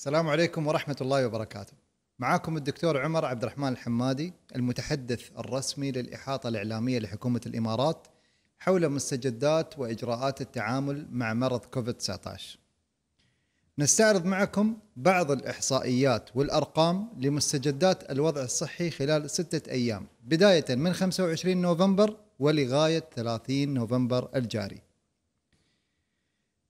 السلام عليكم ورحمة الله وبركاته. معاكم الدكتور عمر عبد الرحمن الحمادي المتحدث الرسمي للإحاطة الإعلامية لحكومة الإمارات حول مستجدات وإجراءات التعامل مع مرض كوفيد-19. نستعرض معكم بعض الإحصائيات والأرقام لمستجدات الوضع الصحي خلال ستة أيام بداية من 25 نوفمبر ولغاية 30 نوفمبر الجاري.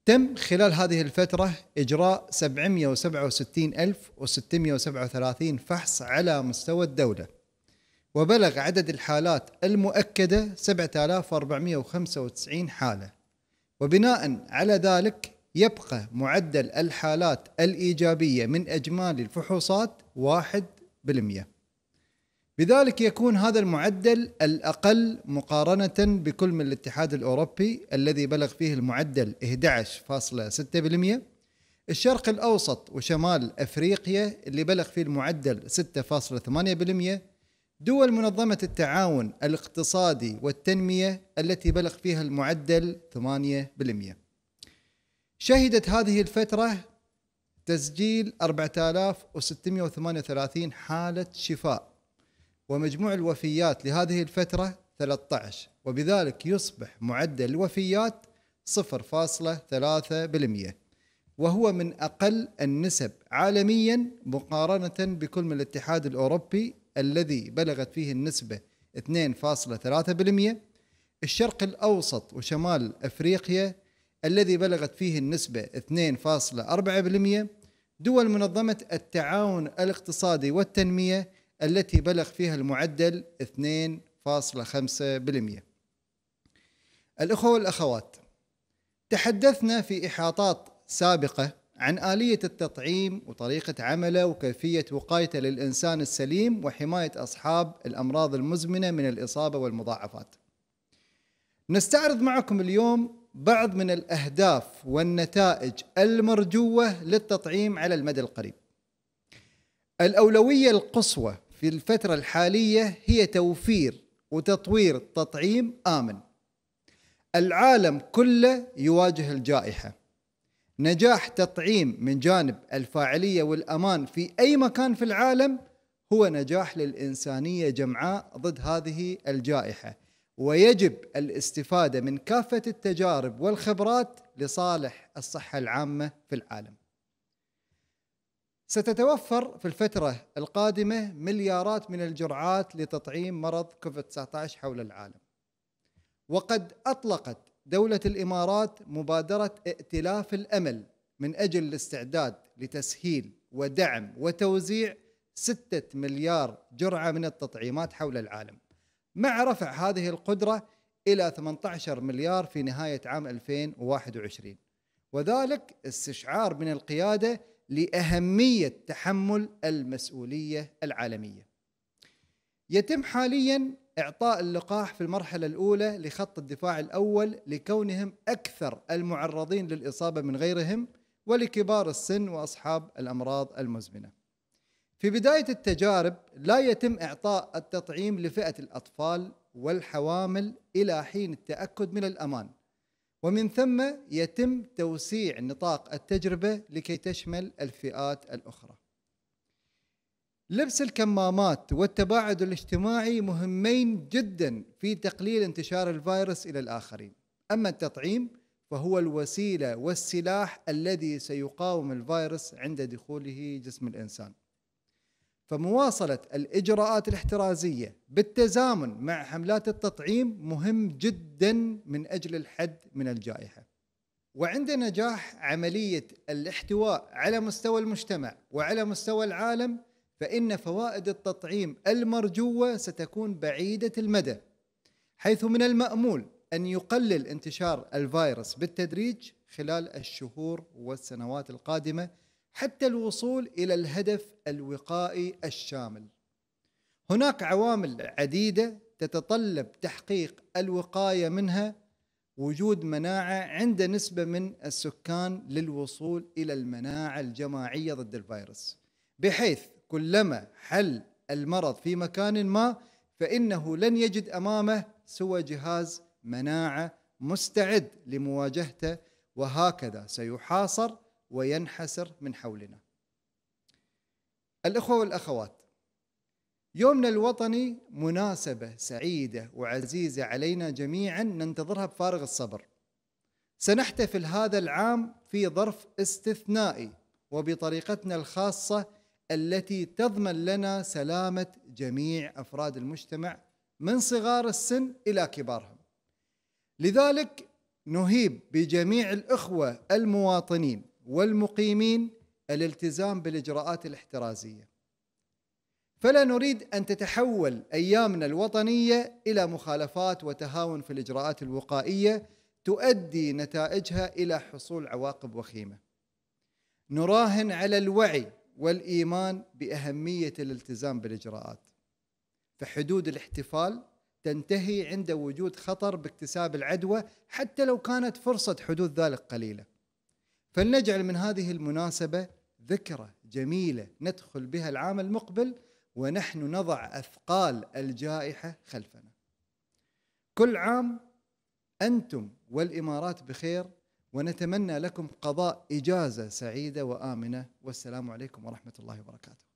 تم خلال هذه الفترة إجراء 767637 فحص على مستوى الدولة وبلغ عدد الحالات المؤكدة 7495 حالة وبناء على ذلك يبقى معدل الحالات الإيجابية من إجمالي الفحوصات 1% بذلك يكون هذا المعدل الأقل مقارنة بكل من الاتحاد الأوروبي الذي بلغ فيه المعدل 11.6% الشرق الأوسط وشمال أفريقيا اللي بلغ فيه المعدل 6.8% دول منظمة التعاون الاقتصادي والتنمية التي بلغ فيها المعدل 8% شهدت هذه الفترة تسجيل 4638 حالة شفاء ومجموع الوفيات لهذه الفترة 13 وبذلك يصبح معدل الوفيات 0.3% وهو من أقل النسب عالميا مقارنة بكل من الاتحاد الأوروبي الذي بلغت فيه النسبة 2.3% الشرق الأوسط وشمال أفريقيا الذي بلغت فيه النسبة 2.4% دول منظمة التعاون الاقتصادي والتنمية التي بلغ فيها المعدل 2.5% الأخوة والأخوات تحدثنا في إحاطات سابقة عن آلية التطعيم وطريقة عمله وكيفية وقايته للإنسان السليم وحماية أصحاب الأمراض المزمنة من الإصابة والمضاعفات. نستعرض معكم اليوم بعض من الأهداف والنتائج المرجوة للتطعيم على المدى القريب. الأولوية القصوى في الفترة الحالية هي توفير وتطوير تطعيم آمن. العالم كله يواجه الجائحة. نجاح تطعيم من جانب الفاعلية والأمان في أي مكان في العالم هو نجاح للإنسانية جمعاء ضد هذه الجائحة. ويجب الاستفادة من كافة التجارب والخبرات لصالح الصحة العامة في العالم. ستتوفر في الفترة القادمة مليارات من الجرعات لتطعيم مرض كوفيد 19 حول العالم. وقد أطلقت دولة الإمارات مبادرة ائتلاف الأمل من أجل الاستعداد لتسهيل ودعم وتوزيع ستة مليار جرعة من التطعيمات حول العالم مع رفع هذه القدرة إلى 18 مليار في نهاية عام 2021 وذلك استشعار من القيادة لأهمية تحمل المسؤولية العالمية. يتم حاليا إعطاء اللقاح في المرحلة الأولى لخط الدفاع الأول لكونهم أكثر المعرضين للإصابة من غيرهم ولكبار السن وأصحاب الأمراض المزمنة. في بداية التجارب لا يتم إعطاء التطعيم لفئة الأطفال والحوامل إلى حين التأكد من الأمان ومن ثم يتم توسيع نطاق التجربة لكي تشمل الفئات الأخرى لبس الكمامات والتباعد الاجتماعي مهمين جدا في تقليل انتشار الفيروس إلى الآخرين أما التطعيم فهو الوسيلة والسلاح الذي سيقاوم الفيروس عند دخوله جسم الإنسان فمواصلة الإجراءات الاحترازية بالتزامن مع حملات التطعيم مهم جدا من أجل الحد من الجائحة وعند نجاح عملية الاحتواء على مستوى المجتمع وعلى مستوى العالم فإن فوائد التطعيم المرجوة ستكون بعيدة المدى حيث من المأمول أن يقلل انتشار الفيروس بالتدريج خلال الشهور والسنوات القادمة حتى الوصول الى الهدف الوقائي الشامل. هناك عوامل عديده تتطلب تحقيق الوقايه منها وجود مناعه عند نسبه من السكان للوصول الى المناعه الجماعيه ضد الفيروس، بحيث كلما حل المرض في مكان ما فانه لن يجد امامه سوى جهاز مناعه مستعد لمواجهته وهكذا سيحاصر وينحسر من حولنا الإخوة والأخوات يومنا الوطني مناسبة سعيدة وعزيزة علينا جميعا ننتظرها بفارغ الصبر سنحتفل هذا العام في ظرف استثنائي وبطريقتنا الخاصة التي تضمن لنا سلامة جميع أفراد المجتمع من صغار السن إلى كبارهم لذلك نهيب بجميع الإخوة المواطنين والمقيمين الالتزام بالاجراءات الاحترازيه. فلا نريد ان تتحول ايامنا الوطنيه الى مخالفات وتهاون في الاجراءات الوقائيه تؤدي نتائجها الى حصول عواقب وخيمه. نراهن على الوعي والايمان باهميه الالتزام بالاجراءات. فحدود الاحتفال تنتهي عند وجود خطر باكتساب العدوى حتى لو كانت فرصه حدوث ذلك قليله. فلنجعل من هذه المناسبة ذكرى جميلة ندخل بها العام المقبل ونحن نضع أثقال الجائحة خلفنا كل عام أنتم والإمارات بخير ونتمنى لكم قضاء إجازة سعيدة وآمنة والسلام عليكم ورحمة الله وبركاته